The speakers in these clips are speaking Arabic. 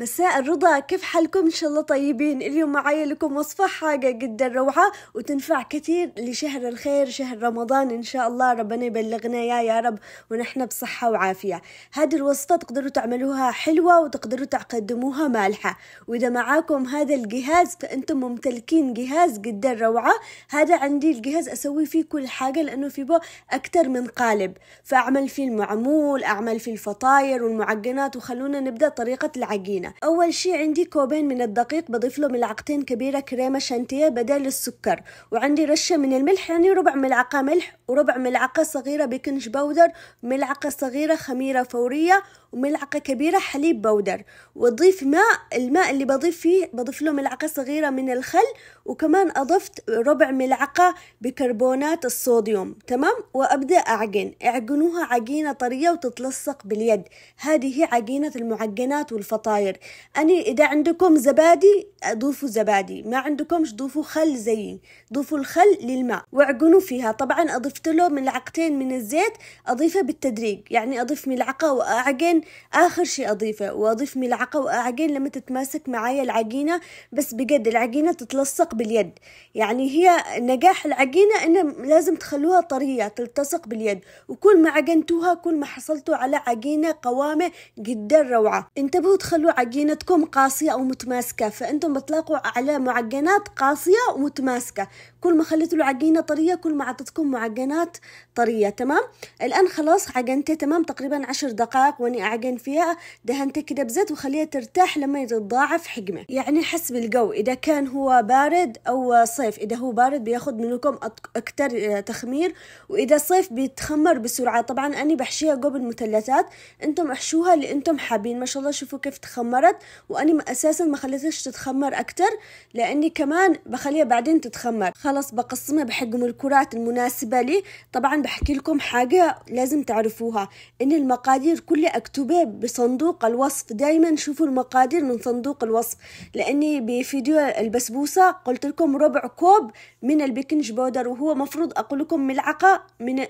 مساء الرضا كيف حالكم ان شاء الله طيبين اليوم معايا لكم وصفة حاجة جدا روعة وتنفع كثير لشهر الخير شهر رمضان ان شاء الله ربنا يبلغنا يا يا رب ونحن بصحة وعافية هذه الوصفة تقدروا تعملوها حلوة وتقدروا تقدموها مالحة واذا معاكم هذا الجهاز فانتم ممتلكين جهاز جدا روعة هذا عندي الجهاز اسوي فيه كل حاجة لانه في بو اكتر من قالب فاعمل فيه المعمول اعمل فيه الفطاير والمعجنات وخلونا نبدأ طريقة العجينة أول شي عندي كوبين من الدقيق بضيف له ملعقتين كبيرة كريمة شانتيه بدل السكر وعندي رشة من الملح يعني ربع ملعقة ملح وربع ملعقة صغيرة بيكنج باودر ملعقة صغيرة خميرة فورية وملعقة كبيرة حليب بودر وأضيف ماء الماء اللي بضيف فيه بضيف له ملعقة صغيرة من الخل وكمان أضفت ربع ملعقة بكربونات الصوديوم تمام وأبدأ أعجن اعجنوها عجينة طرية وتتلصق باليد هذه هي عجينة المعجنات والفطاير أنا إذا عندكم زبادي ضيفوا زبادي ما عندكمش ضيفوا خل زيي ضيفوا الخل للماء واعجنوا فيها طبعا أضفت له ملعقتين من الزيت أضيفه بالتدريج يعني أضيف ملعقة وأعجن آخر شي أضيفه وأضيف ملعقة وأعجن لما تتماسك معايا العجينة بس بجد العجينة تتلصق باليد يعني هي نجاح العجينة إن لازم تخلوها طرية تلتصق باليد وكل ما عجنتوها كل ما حصلتوا على عجينة قوامة جدا روعة انتبهوا تخلوا عجينتكم قاسية أو متماسكة فأنتم بتلاقوا على معجنات قاسية ومتماسكة كل ما خليت له عجينه طريه كل ما عطتكم معجنات طريه تمام الان خلاص عجنتها تمام تقريبا عشر دقائق وانا اعجن فيها دهنتها كده بزيت وخليها ترتاح لما تتضاعف حجمه يعني حسب الجو اذا كان هو بارد او صيف اذا هو بارد بياخد منكم اكتر آه، تخمير واذا صيف بيتخمر بسرعه طبعا انا بحشيها قبل مثلثات انتم احشوها اللي انتم حابين ما شاء الله شوفوا كيف تخمرت وانا اساسا ما خليتهاش تتخمر اكتر لاني كمان بخليها بعدين تتخمر خلص بقسمها بحجم الكرات المناسبة لي طبعا بحكي لكم حاجة لازم تعرفوها ان المقادير كلها اكتبها بصندوق الوصف دايما شوفوا المقادير من صندوق الوصف لاني بفيديو البسبوسة قلت لكم ربع كوب من البيكنج باودر وهو مفروض اقول لكم ملعقة من آه،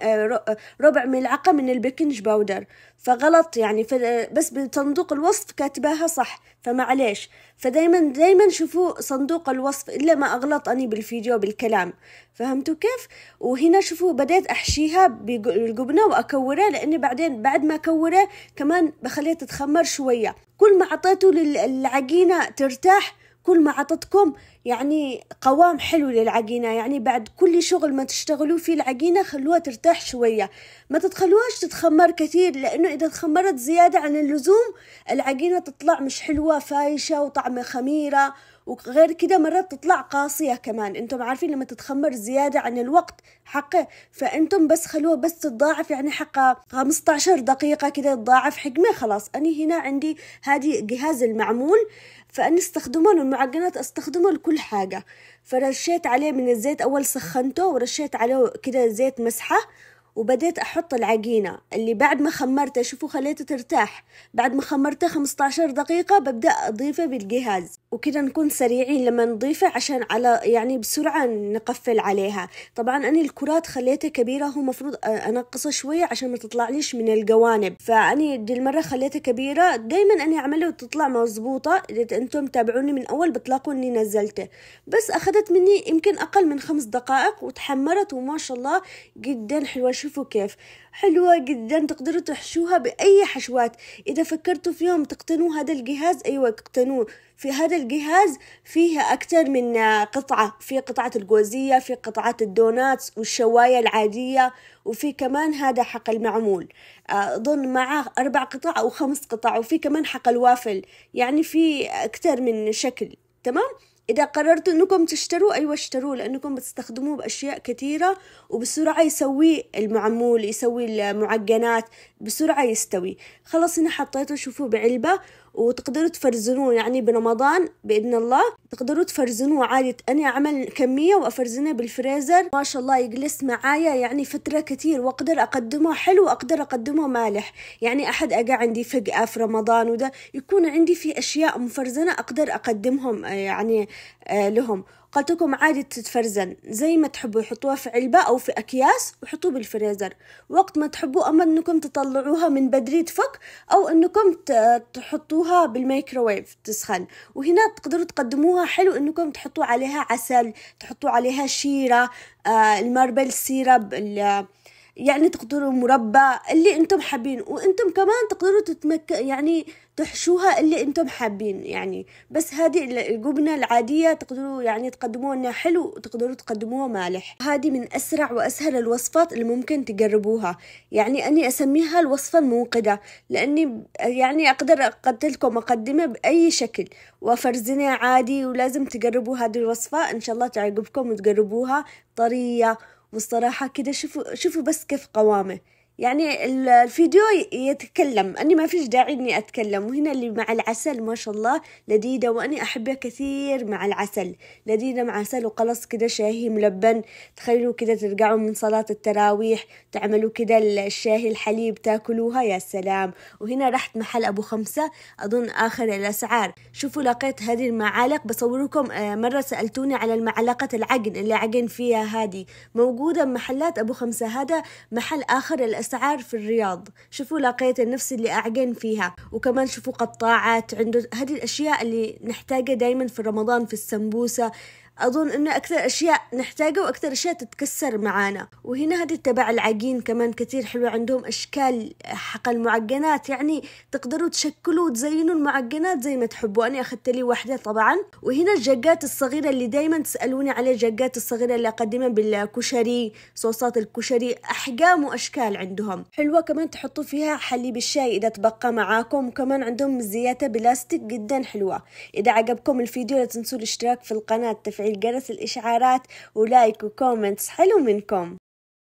آه، ربع ملعقة من البيكنج باودر فغلط يعني بس بصندوق الوصف كاتباها صح فمعليش فدايما دايما شوفوا صندوق الوصف الا ما اغلط اني بالفيديو بالكلام الكلام فهمتوا كيف وهنا شوفوا بديت احشيها بالجبنه واكوره لاني بعدين بعد ما اكوره كمان بخليها تتخمر شويه كل ما اعطيته للعجينه ترتاح كل ما عطتكم يعني قوام حلو للعجينة يعني بعد كل شغل ما تشتغلوا فيه العجينة خلوها ترتاح شوية ما تتخلوهاش تتخمر كثير لأنه إذا تخمرت زيادة عن اللزوم العجينة تطلع مش حلوة فايشة وطعمة خميرة وغير كده مرات تطلع قاسية كمان انتم عارفين لما تتخمر زيادة عن الوقت حقه فانتم بس خلوه بس تتضاعف يعني حقه 15 دقيقة كده تضاعف حجمه خلاص انا هنا عندي هذه جهاز المعمول فأنا استخدمه المعجنات استخدمه لكل حاجة فرشيت عليه من الزيت أول سخنته ورشيت عليه كده زيت مسحة وبديت أحط العجينة اللي بعد ما خمرتها شوفوا خليتها ترتاح بعد ما خمرتها 15 دقيقة ببدأ أضيفه بالجهاز وكده نكون سريعين لما نضيفه عشان على يعني بسرعة نقفل عليها طبعا أنا الكرات خليتها كبيرة هو مفروض أنقصها شوية عشان ما تطلعليش من الجوانب فأني دي المرة خليتها كبيرة دايما أنا أعمله وتطلع مظبوطة إذا أنتم تابعوني من أول بتلاقوا إني نزلته بس أخذت مني يمكن أقل من خمس دقائق وتحمرت وما شاء الله جدا حلوة شوفوا كيف حلوة جدا تقدروا تحشوها بأي حشوات إذا فكرتوا في يوم تقتنوا هذا الجهاز أيوة اقتنوه في هذا الجهاز فيه أكثر من قطعة في قطعة الجوزية في قطعة الدوناتس والشواية العادية وفي كمان هذا حق المعمول آه، أظن معاه أربع قطع أو خمس قطع وفي كمان حق الوافل يعني في أكثر من شكل تمام؟ إذا قررتوا أنكم تشتروا أيوة اشتروا لأنكم بتستخدموه بأشياء كثيرة وبسرعة يسوي المعمول يسوي المعجنات بسرعة يستوي خلاص هنا حطيته شوفوا بعلبة وتقدروا تفرزنوه يعني برمضان باذن الله تقدروا تفرزنوه عادي انا اعمل كميه وأفرزنه بالفريزر ما شاء الله يجلس معايا يعني فتره كتير واقدر اقدمه حلو واقدر اقدمه مالح يعني احد اجا عندي فجاه في رمضان وده يكون عندي في اشياء مفرزنه اقدر اقدمهم آه، يعني آه، لهم قالتلكم عادي تتفرزن زي ما تحبوا يحطوها في علبة أو في أكياس وحطوه بالفريزر وقت ما تحبوا أما أنكم تطلعوها من بدري تفك أو أنكم تحطوها بالميكروويف تسخن وهنا تقدروا تقدموها حلو أنكم تحطوا عليها عسل تحطوا عليها شيرة آه، الماربل سيرب يعني تقدروا مربى اللي انتم حابين وانتم كمان تقدروا تتمك يعني تحشوها اللي انتم حابين يعني بس هذه الجبنة العادية تقدروا يعني تقدموها انها حلو وتقدروا تقدموها مالح هذه من اسرع واسهل الوصفات اللي ممكن تجربوها يعني اني اسميها الوصفة الموقدة لاني يعني اقدر اقدم لكم اقدمها باي شكل وفرزنا عادي ولازم تجربوا هذه الوصفة ان شاء الله تعجبكم وتجربوها طرية والصراحة كده شوفوا شوفوا بس كيف قوامه يعني الفيديو يتكلم أني ما فيش داعي أني أتكلم وهنا اللي مع العسل ما شاء الله لذيذة وأني أحبها كثير مع العسل لذيذة مع عسل وقلص كده شاهي ملبن تخيلوا كده ترجعوا من صلاة التراويح تعملوا كده الشاهي الحليب تاكلوها يا سلام وهنا رحت محل أبو خمسة أظن آخر الأسعار شوفوا لقيت هذه المعالق بصوركم آه، مرة سألتوني على المعلقة العجن اللي عجن فيها هذه موجودة محلات أبو خمسة هذا محل آخر الأسعار الأسعار في الرياض شوفوا لاقيت النفس اللي أعجن فيها وكمان شوفوا قطاعات عنده هذه الأشياء اللي نحتاجها دايما في رمضان في السمبوسة أظن أنه أكثر أشياء نحتاجها وأكثر أشياء تتكسر معانا وهنا هذه تبع العجين كمان كثير حلو عندهم أشكال حق المعجنات يعني تقدروا تشكلوا وتزينوا المعجنات زي ما تحبوا أنا أخذت لي واحدة طبعا وهنا الجقات الصغيرة اللي دايما تسألوني عليها الجقات الصغيرة اللي أقدمها بالكشري صوصات الكشري أحجام وأشكال عندهم حلوة كمان تحطوا فيها حليب الشاي إذا تبقى معاكم وكمان عندهم زيادة بلاستيك جدا حلوة إذا عجبكم الفيديو لا تنسوا الاشتراك في القناة تفعيل الجرس الإشعارات ولايك وكومنتس حلو منكم